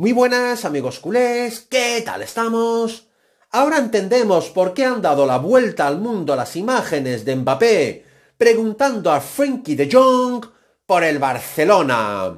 Muy buenas amigos culés, ¿qué tal estamos? Ahora entendemos por qué han dado la vuelta al mundo las imágenes de Mbappé preguntando a Frankie de Jong por el Barcelona.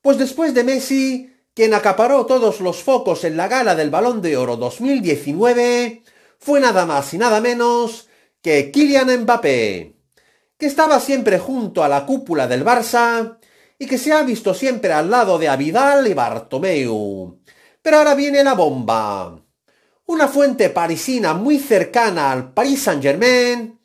Pues después de Messi, quien acaparó todos los focos en la gala del Balón de Oro 2019, fue nada más y nada menos que Kylian Mbappé, que estaba siempre junto a la cúpula del Barça y que se ha visto siempre al lado de Abidal y Bartomeu. Pero ahora viene la bomba. Una fuente parisina muy cercana al Paris Saint-Germain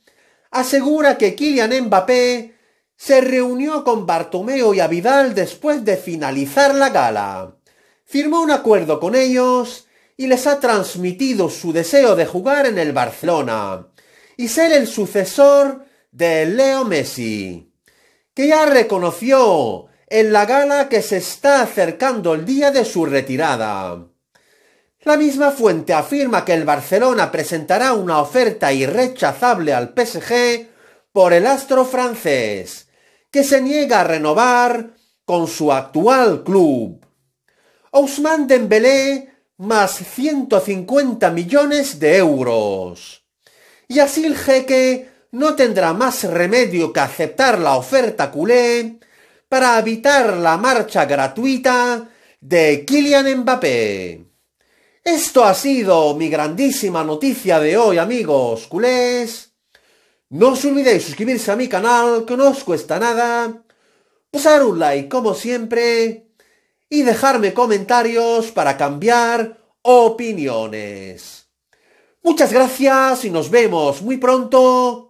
asegura que Kylian Mbappé se reunió con Bartomeu y Abidal después de finalizar la gala. Firmó un acuerdo con ellos y les ha transmitido su deseo de jugar en el Barcelona y ser el sucesor de Leo Messi que ya reconoció en la gala que se está acercando el día de su retirada. La misma fuente afirma que el Barcelona presentará una oferta irrechazable al PSG por el astro francés, que se niega a renovar con su actual club. Ousmane Dembélé más 150 millones de euros. Y así el jeque no tendrá más remedio que aceptar la oferta culé para evitar la marcha gratuita de Kylian Mbappé. Esto ha sido mi grandísima noticia de hoy, amigos culés. No os olvidéis suscribirse a mi canal, que no os cuesta nada. Pasar un like, como siempre. Y dejarme comentarios para cambiar opiniones. Muchas gracias y nos vemos muy pronto